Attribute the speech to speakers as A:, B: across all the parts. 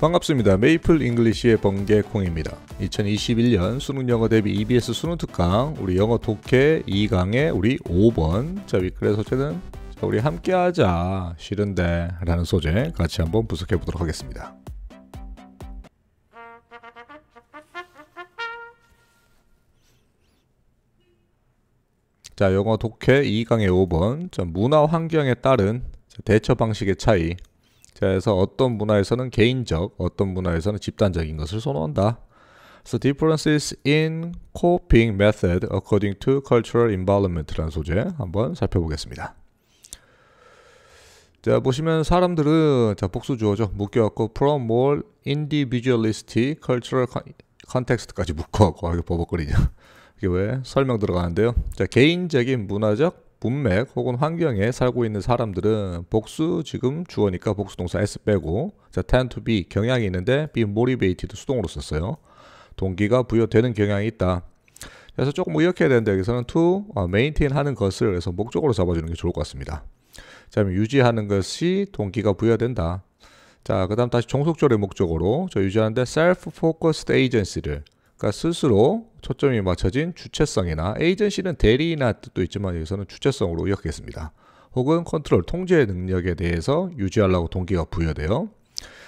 A: 반갑습니다. 메이플 잉글리시의 번개콩입니다. 2021년 수능 영어 대비 EBS 수능 특강 우리 영어 독해 2강의 우리 5번 자 위클의 소재는 자, 우리 함께하자 싫은데 라는 소재 같이 한번 분석해 보도록 하겠습니다. 자 영어 독해 2강의 5번 자, 문화 환경에 따른 대처 방식의 차이 그래서 어떤 문화에서는 개인적, 어떤 문화에서는 집단적인 것을 선호한다. So differences in coping method according to cultural environment라는 소재 한번 살펴보겠습니다. 자 보시면 사람들은 자 복수 주어죠 묶여갖고 from more individualistic cultural context까지 묶어갖고 아 이거 버벅거리냐 이게 왜 설명 들어가는데요 자 개인적인 문화적 문맥 혹은 환경에 살고 있는 사람들은 복수 지금 주어니까 복수 동사 s 빼고 자 tend to be 경향이 있는데 be motivated 수동으로 썼어요. 동기가 부여되는 경향이 있다. 그래서 조금 의역해야 되는데 여기서는 to 어, maintain 하는 것을 해서 목적으로 잡아주는 게 좋을 것 같습니다. 자 그럼 유지하는 것이 동기가 부여된다. 자, 그 다음 다시 종속절의 목적으로 저 유지하는데 self-focused agency를 그러니까 스스로 초점이 맞춰진 주체성이나 에이전시는 대리나 뜻도 있지만 여기서는 주체성으로 역겠습니다. 혹은 컨트롤 통제 능력에 대해서 유지하려고 동기가 부여돼요.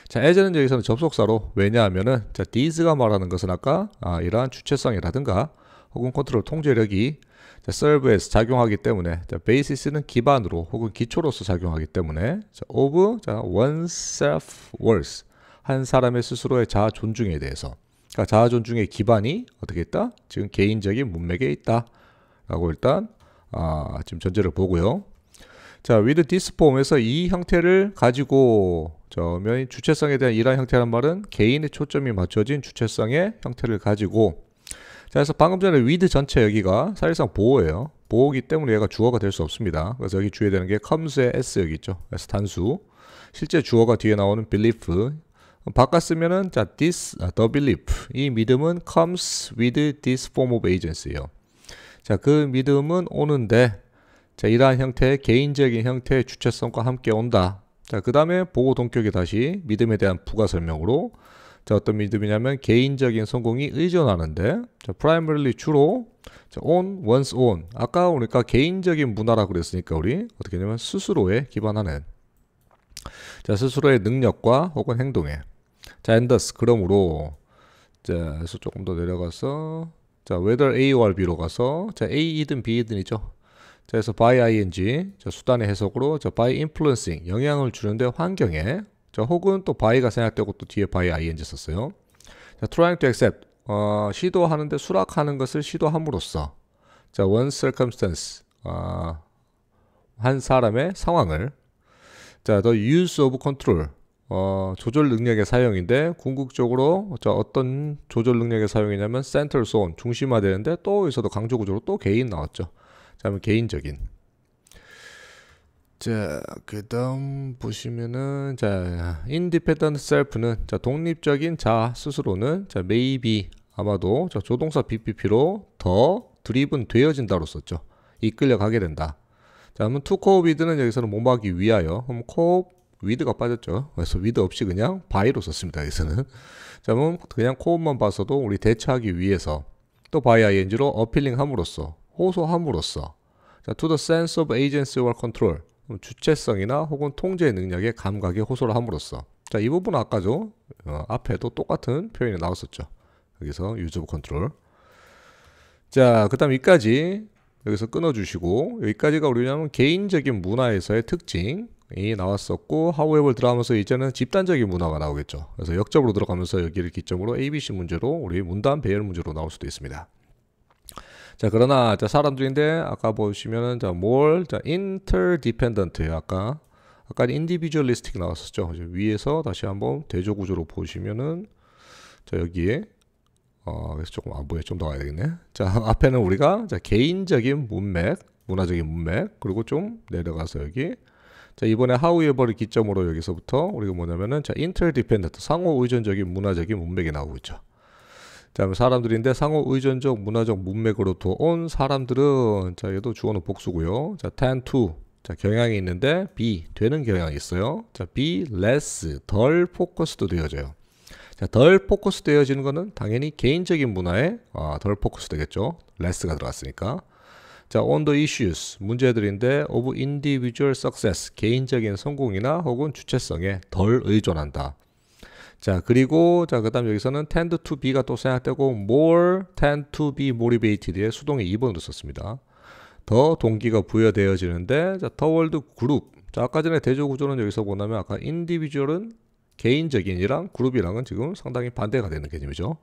A: 자, as는 여기서는 접속사로 왜냐하면은 자, t h 가 말하는 것은 아까 아, 이러한 주체성이라든가 혹은 컨트롤 통제력이 자, s e 에서 작용하기 때문에 자, b a s i 는 기반으로 혹은 기초로서 작용하기 때문에 자, of 자, oneself worth 한 사람의 스스로의 자아 존중에 대해서 그러니까 자아 존중의 기반이 어떻게 있다? 지금 개인적인 문맥에 있다라고 일단 아, 지금 전제를 보고요. 자, with this form에서 이 형태를 가지고 저면 주체성에 대한 이러한 형태란 말은 개인의 초점이 맞춰진 주체성의 형태를 가지고 자, 그래서 방금 전에 with 전체 여기가 사실상 보호예요. 보호기 때문에 얘가 주어가 될 수 없습니다. 그래서 여기 주의되는 게 comes의 s 여기 있죠. 그래서 단수. 실제 주어가 뒤에 나오는 belief, 바꿨으면은 자 this 아, the belief 이 믿음은 comes with this form of a g e n c y 요자그 믿음은 오는데 자 이러한 형태의 개인적인 형태의 주체성과 함께 온다. 자그 다음에 보호 동격이 다시 믿음에 대한 부가 설명으로 자 어떤 믿음이냐면 개인적인 성공이 의존하는데 자 primarily 주로 자, on one's own 아까 우리가 개인적인 문화라 그랬으니까 우리 어떻게 되면 스스로에 기반하는 자 스스로의 능력과 혹은 행동에 자, and t h u 로 자, 그래서 조금 더 내려가서 자, whether A or B로 가서 자, A이든 B이든 이죠. 자, 그래서 by ing 자, 수단의 해석으로 자, by influencing 영향을 주는데 환경에 자, 혹은 또 by가 생략되고 또 뒤에 by ing 썼어요. 자, trying to accept 어, 시도하는데 수락하는 것을 시도함으로써 자, one circumstance 어, 한 사람의 상황을 자, the use of control 어, 조절 능력의 사용인데 궁극적으로 저 어떤 조절 능력의 사용이냐면 센터 존 중심화 되는데 또 여기서도 강조 구조로 또 개인 나왔죠. 자, 그 개인적인. 자, 그다음 보시면은 자, 인디펜던트 셀프는 자, 독립적인 자 스스로는 자, 메이비 아마도 자, 조동사 BPP로 더 드립은 되어진다로 썼죠. 이끌려 가게 된다. 자, 그러면 투코비드는 여기서는 몸하기 위하여. 그럼 코업 위드가 빠졌죠. 그래서 위드 없이 그냥 바이로 썼습니다. 여기서는. 자, 그럼 그냥 코어만 봐서도 우리 대처하기 위해서 또 바이 ing로 어필링함으로써 호소함으로써 자, to the sense of agency or control 주체성이나 혹은 통제 능력의 감각에 호소를 함으로써 자, 이 부분은 아까죠. 어, 앞에도 똑같은 표현이 나왔었죠. 여기서 유즈 오브 컨트롤 자, 그 다음 여기까지 여기서 끊어주시고 여기까지가 우리냐면 개인적인 문화에서의 특징 이 나왔었고 하우웨블 들어가면서 이제는 집단적인 문화가 나오겠죠. 그래서 역적으로 들어가면서 여기를 기점으로 ABC 문제로 우리 문단 배열 문제로 나올 수도 있습니다. 자 그러나 자, 사람들인데 아까 보시면은 자 m 자 interdependent 아까 아까 individualistic 나왔었죠. 위에서 다시 한번 대조 구조로 보시면은 자 여기에 어 그래서 조금 안 아, 보여 좀 더 가야 되겠네. 자 앞에는 우리가 자 개인적인 문맥 문화적인 문맥 그리고 좀 내려가서 여기 자, 이번에 하우에버를 기점으로 여기서부터 우리가 뭐냐면은 자, 인터디펜던트 상호 의존적인 문화적인 문맥이 나오고 있죠. 자, 사람들인데 상호 의존적 문화적 문맥으로부온 사람들은 자, 얘도 주어는 복수고요. 자, tend to 자, 경향이 있는데 be 되는 경향이 있어요. 자, be less 덜 포커스도 되어져요. 자, 덜 포커스 되어지는 거는 당연히 개인적인 문화에 아, 덜 포커스 되겠죠. 레스가 들어갔으니까. 자, on the issues 문제들인데 of individual success 개인적인 성공이나 혹은 주체성에 덜 의존한다. 자, 그리고 자, 그다음 여기서는 tend to be가 또 생각되고 more tend to be motivated의 수동의 2번으로 썼습니다. 더 동기가 부여되어지는데 자, toward 그룹. 자, 아까 전에 대조 구조는 여기서 보면 나 아까 individual은 개인적인이랑 그룹이랑은 지금 상당히 반대가 되는 개념이죠.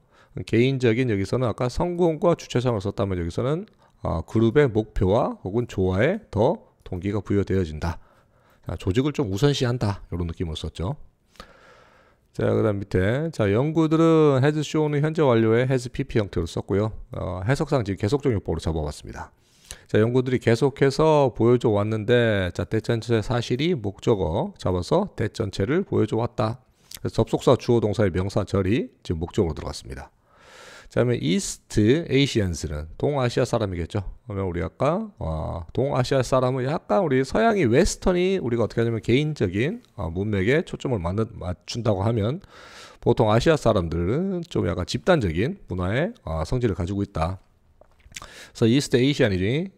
A: 개인적인 여기서는 아까 성공과 주체성을 썼다면 여기서는 어, 그룹의 목표와 혹은 조화에 더 동기가 부여되어진다. 조직을 좀 우선시한다. 이런 느낌을 썼죠. 자, 그 다음 밑에. 자, 연구들은 has show는 현재 완료에 has pp 형태로 썼고요. 어, 해석상 지금 계속적 용법으로 잡아봤습니다. 자, 연구들이 계속해서 보여줘 왔는데, 자, 대전체 사실이 목적어 잡아서 대전체를 보여줘 왔다. 접속사 주어 동사의 명사 절이 지금 목적으로 들어갔습니다. 다음에 이스트 에이시안스는 동아시아 사람이겠죠. 그러면 우리 아까 어, 동아시아 사람은 약간 우리 서양이 웨스턴이 우리가 어떻게 하냐면 개인적인 어, 문맥에 초점을 맞는, 맞춘다고 하면 보통 아시아 사람들은 좀 약간 집단적인 문화의 어, 성질을 가지고 있다. 그래서 이스트 에이시안이지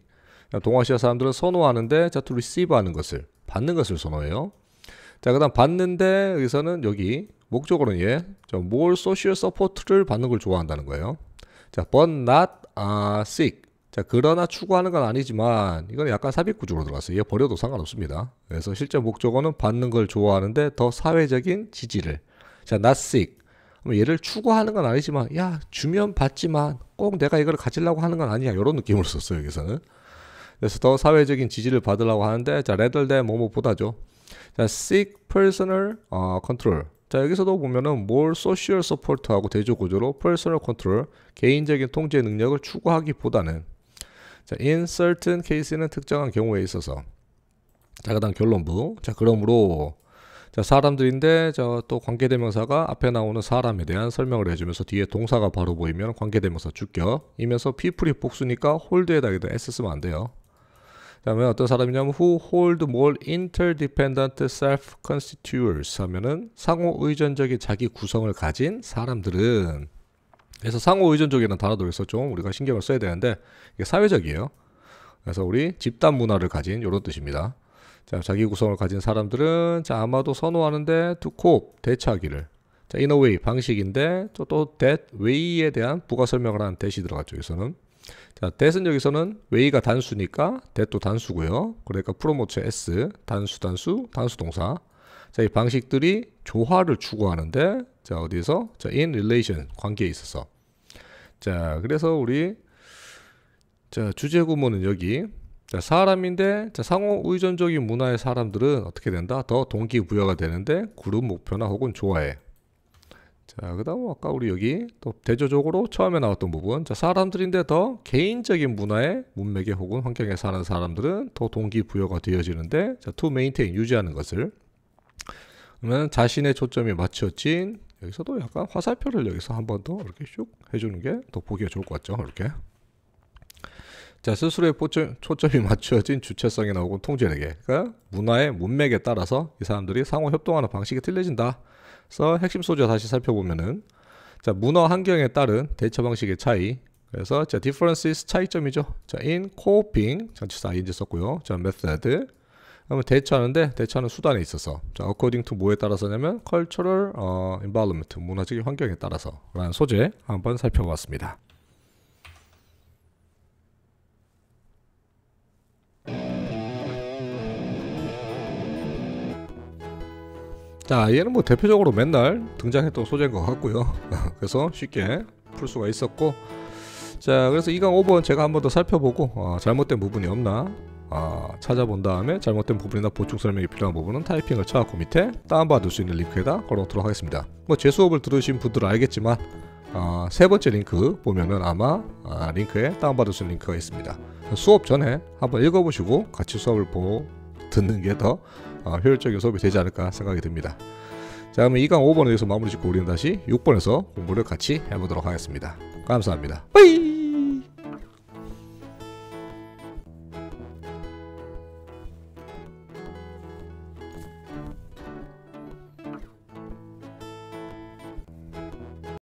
A: 동아시아 사람들은 선호하는데 자투 리시브하는 것을 받는 것을 선호해요. 자 그다음 받는데 여기서는 여기 목적으로는 예, more social support를 받는 걸 좋아한다는 거예요. 자, but not uh, sick. 자, 그러나 추구하는 건 아니지만 이건 약간 삽입 구조로 들어갔어요. 얘 버려도 상관없습니다. 그래서 실제 목적어는 받는 걸 좋아하는데 더 사회적인 지지를. 자, not sick. 얘를 추구하는 건 아니지만 야 주면 받지만 꼭 내가 이걸 가지려고 하는 건 아니야 이런 느낌으로 썼어요 여기서는 그래서 더 사회적인 지지를 받으려고 하는데 자레 a t h e 뭐뭐보다죠 자 seek personal 어, control 자 여기서도 보면은 more social support하고 대조 구조로 personal control 개인적인 통제 능력을 추구하기보다는 자 in certain case는 특정한 경우에 있어서 자 그다음 결론부 자 그러므로 자 사람들인데 자 또 관계대명사가 앞에 나오는 사람에 대한 설명을 해주면서 뒤에 동사가 바로 보이면 관계대명사 주격이면서 people이 복수니까 홀드에다 여기다 s 쓰면 안 돼요 다음에 어떤 사람이냐면 who hold more interdependent self-constituers 하면은 상호 의존적인 자기 구성을 가진 사람들은 그래서 상호 의존적이라는 단어도 있서좀 우리가 신경을 써야 되는데 이게 사회적이에요. 그래서 우리 집단 문화를 가진 이런 뜻입니다. 자, 자기 구성을 가진 사람들은 자, 아마도 선호하는데 to cope 대처하기를 자, in a way 방식인데 또, 또 that way에 대한 부가 설명을 한 대시 들어갔죠. 여기서는 자, 대선 여기서는 웨이가 단수니까 대도 단수고요. 그러니까 프로모츠 S 단수 단수 단수 동사. 자, 이 방식들이 조화를 추구하는데 자, 어디에서? 자, in relation 관계에 있어서. 자, 그래서 우리 자, 주제 구문은 여기 자, 사람인데 자, 상호 의존적인 문화의 사람들은 어떻게 된다? 더 동기부여가 되는데 그룹 목표나 혹은 조화에 자, 그 다음 아까 우리 여기 또 대조적으로 처음에 나왔던 부분. 자, 사람들인데 더 개인적인 문화의 문맥에 혹은 환경에 사는 사람들은 더 동기부여가 되어지는데, 자, to maintain, 유지하는 것을. 그러면 자신의 초점이 맞춰진, 여기서도 약간 화살표를 여기서 한 번 더 이렇게 슉 해주는 게 더 보기가 좋을 것 같죠. 이렇게. 자, 스스로의 초점, 이 맞춰진 주체성이나 혹은 통제력에, 그러니까 문화의 문맥에 따라서 이 사람들이 상호 협동하는 방식이 틀려진다. 그래서 핵심 소재 다시 살펴보면은 자 문어 환경에 따른 대처 방식의 차이 그래서 자 differences 차이점이죠 자 i coping 전치사 i 아, n 썼고요 자 method 그러면 대처하는데 대처하는 수단에 있어서 자 according to 뭐에 따라서냐면 cultural 어, environment 문화적인 환경에 따라서 라는 소재 한번 살펴봤습니다 자 얘는 뭐 대표적으로 맨날 등장했던 소재인 것 같고요 그래서 쉽게 풀 수가 있었고 자 그래서 2강 5번 제가 한 번 더 살펴보고 어, 잘못된 부분이 없나 어, 찾아본 다음에 잘못된 부분이나 보충 설명이 필요한 부분은 타이핑을 쳐갖고 밑에 다운받을 수 있는 링크에다 걸어놓도록 하겠습니다 뭐 제 수업을 들으신 분들은 알겠지만 어, 세 번째 링크 보면은 아마 아, 링크에 다운받을 수 있는 링크가 있습니다 수업 전에 한번 읽어보시고 같이 수업을 보 듣는 게더 아, 효율적인 수업이 되지 않을까 생각이 듭니다. 자, 그럼 2강 5번에 대해서 마무리 짓고 우리는 다시 6번에서 공부를 같이 해보도록 하겠습니다. 감사합니다. 빠이!